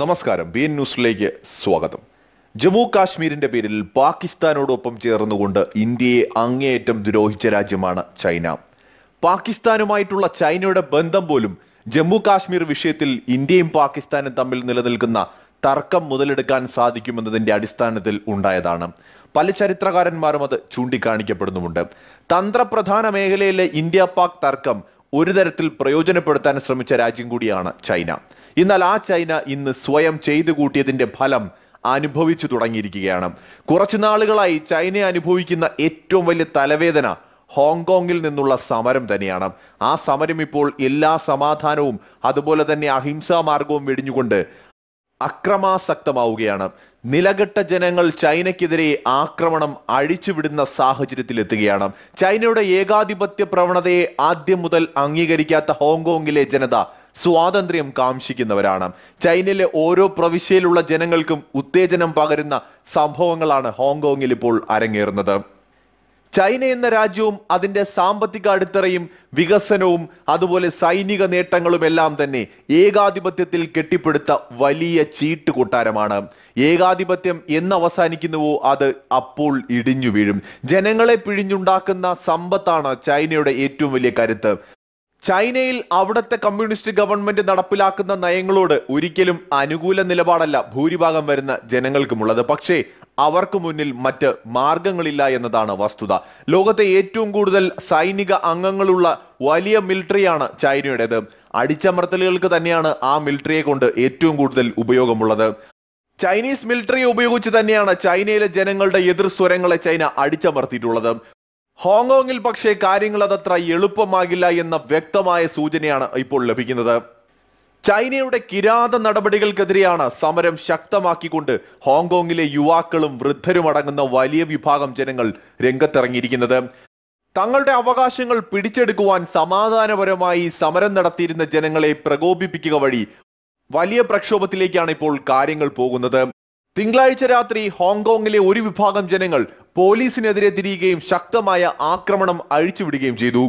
നമസ്കാരം B N ന്യൂസിലേക്ക് സ്വാഗതം ജമ്മു കാശ്മീരിന്റെ പേരിൽ പാകിസ്ഥാനോടൊപ്പം ചേർന്നുകൊണ്ട് ഇന്ത്യയെ അങ്ങേയറ്റം ദ്രോഹിച്ച രാജ്യമാണ് ചൈന പാകിസ്ഥാനുമായിട്ടുള്ള ചൈനയുടെ ബന്ധം പോലും ജമ്മു കാശ്മീർ വിഷയത്തിൽ ഇന്ത്യയും പാകിസ്ഥാനും തമ്മിൽ നിലനിൽക്കുന്ന തർക്കം മുതലെടുക്കാൻ സാധിക്കുമെന്നതിന്റെ അടിസ്ഥാനത്തിൽ ഉണ്ടായതാണ് പല ചരിത്രകാരന്മാരും അത് ചൂണ്ടിക്കാണിക്കപ്പെടുന്നുമുണ്ട് തന്ത്രപ്രധാന മേഖലയിലെ ഇന്ത്യ പാക് തർക്കം ഒരു തരത്തിൽ പ്രയോജനപ്പെടുത്താൻ ശ്രമിച്ച രാജ്യം കൂടിയാണ് ചൈന എന്നാൽ ആ ചൈന ഇന്ന് സ്വയം ചെയ്തു കൂട്ടിയതിൻ്റെ ഫലം അനുഭവിച്ചു തുടങ്ങിയിരിക്കുകയാണ് കുറച്ചു നാളുകളായി ചൈന അനുഭവിക്കുന്ന ഏറ്റവും വലിയ തലവേദന ഹോങ്കോങ്ങിൽ നിന്നുള്ള സമരം തന്നെയാണ് ആ സമരം ഇപ്പോൾ എല്ലാ സമാധാനവും അതുപോലെ തന്നെ അഹിംസാ മാർഗവും വെടിഞ്ഞുകൊണ്ട് അക്രമാസക്തമാവുകയാണ് നിലകെട്ട ജനങ്ങൾ ചൈനയ്ക്കെതിരെ ആക്രമണം അഴിച്ചുവിടുന്ന സാഹചര്യത്തിലെത്തുകയാണ് ചൈനയുടെ ഏകാധിപത്യ പ്രവണതയെ ആദ്യം മുതൽ അംഗീകരിക്കാത്ത ഹോങ്കോങ്ങിലെ ജനത സ്വാതന്ത്ര്യം കാംക്ഷിക്കുന്നവരാണ് ചൈനയിലെ ഓരോ പ്രവിശ്യയിലുള്ള ജനങ്ങൾക്കും ഉത്തേജനം പകരുന്ന സംഭവങ്ങളാണ് ഹോങ്കോങ്ങിൽ ഇപ്പോൾ അരങ്ങേറുന്നത് ചൈന എന്ന രാജ്യവും അതിൻ്റെ സാമ്പത്തിക അടിത്തറയും വികസനവും അതുപോലെ സൈനിക നേട്ടങ്ങളും എല്ലാം തന്നെ ഏകാധിപത്യത്തിൽ കെട്ടിപ്പടുത്ത വലിയ ചീട്ടുകൊട്ടാരമാണ് ഏകാധിപത്യം എന്ന് അവസാനിക്കുന്നുവോ അത് അപ്പോൾ ഇടിഞ്ഞു വീഴും ജനങ്ങളെ പിഴിഞ്ഞുണ്ടാക്കുന്ന സമ്പത്താണ് ചൈനയുടെ ഏറ്റവും വലിയ കരുത്ത് ചൈനയിൽ അവിടുത്തെ കമ്മ്യൂണിസ്റ്റ് ഗവൺമെന്റ് നടപ്പിലാക്കുന്ന നയങ്ങളോട് ഒരിക്കലും അനുകൂല നിലപാടല്ല ഭൂരിഭാഗം വരുന്ന ജനങ്ങൾക്കുമുള്ളത് പക്ഷേ അവർക്ക് മുന്നിൽ മറ്റ് മാർഗങ്ങളില്ല എന്നതാണ് വസ്തുത ലോകത്തെ ഏറ്റവും കൂടുതൽ സൈനിക അംഗങ്ങളുള്ള വലിയ മിലിറ്ററിയാണ് ചൈനയുടേത് അടിച്ചമർത്തലുകൾക്ക് തന്നെയാണ് ആ മിലിറ്ററിയെ കൊണ്ട് ഏറ്റവും കൂടുതൽ ഉപയോഗമുള്ളത് ചൈനീസ് മിലിറ്ററി ഉപയോഗിച്ച് തന്നെയാണ് ചൈനയിലെ ജനങ്ങളുടെ എതിർ സ്വരങ്ങളെ ചൈന അടിച്ചമർത്തിയിട്ടുള്ളത് ഹോങ്കോങ്ങിൽ പക്ഷേ കാര്യങ്ങൾ അതത്ര എളുപ്പമാകില്ല എന്ന വ്യക്തമായ സൂചനയാണ് ഇപ്പോൾ ലഭിക്കുന്നത് ചൈനയുടെ കിരാത നടപടികൾക്കെതിരെയാണ് സമരം ശക്തമാക്കിക്കൊണ്ട് ഹോങ്കോങ്ങിലെ യുവാക്കളും വൃദ്ധരും അടങ്ങുന്ന വലിയ വിഭാഗം ജനങ്ങൾ രംഗത്തിറങ്ങിയിരിക്കുന്നത് തങ്ങളുടെ അവകാശങ്ങൾ പിടിച്ചെടുക്കുവാൻ സമാധാനപരമായി സമരം നടത്തിയിരുന്ന ജനങ്ങളെ പ്രകോപിപ്പിക്കുക വഴി വലിയ പ്രക്ഷോഭത്തിലേക്കാണ് ഇപ്പോൾ കാര്യങ്ങൾ പോകുന്നത് തിങ്കളാഴ്ച രാത്രി ഹോങ്കോങ്ങിലെ ഒരു വിഭാഗം ജനങ്ങൾ പോലീസിനെതിരെ തിരിയുകയും ശക്തമായ ആക്രമണം അഴിച്ചുവിടുകയും ചെയ്തു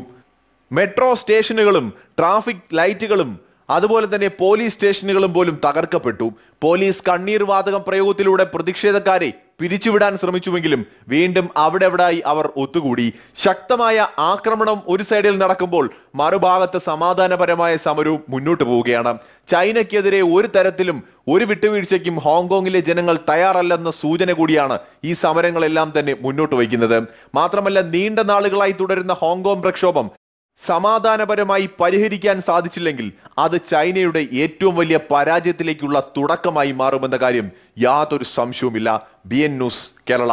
മെട്രോ സ്റ്റേഷനുകളും ട്രാഫിക് ലൈറ്റുകളും അതുപോലെ തന്നെ പോലീസ് സ്റ്റേഷനുകളും പോലും തകർക്കപ്പെട്ടു പോലീസ് കണ്ണീർ വാതകം പ്രയോഗത്തിലൂടെ പ്രതിഷേധക്കാരെ പിരിച്ചുവിടാൻ ശ്രമിച്ചുവെങ്കിലും വീണ്ടും അവിടെ എവിടായി അവർ ഒത്തുകൂടി ശക്തമായ ആക്രമണം ഒരു സൈഡിൽ നടക്കുമ്പോൾ മറുഭാഗത്ത് സമാധാനപരമായ സമരവും മുന്നോട്ട് പോവുകയാണ് ചൈനയ്ക്കെതിരെ ഒരു തരത്തിലും ഒരു വിട്ടുവീഴ്ചയ്ക്കും ഹോങ്കോങ്ങിലെ ജനങ്ങൾ തയ്യാറല്ലെന്ന സൂചന കൂടിയാണ് ഈ സമരങ്ങളെല്ലാം തന്നെ മുന്നോട്ട് വയ്ക്കുന്നത് മാത്രമല്ല നീണ്ട നാളുകളായി തുടരുന്ന ഹോങ്കോങ് പ്രക്ഷോഭം സമാധാനപരമായി പരിഹരിക്കാൻ സാധിച്ചില്ലെങ്കിൽ അത് ചൈനയുടെ ഏറ്റവും വലിയ പരാജയത്തിലേക്കുള്ള തുടക്കമായി മാറുമെന്ന കാര്യം യാതൊരു സംശയവുമില്ല ബി എൻ ന്യൂസ് കേരള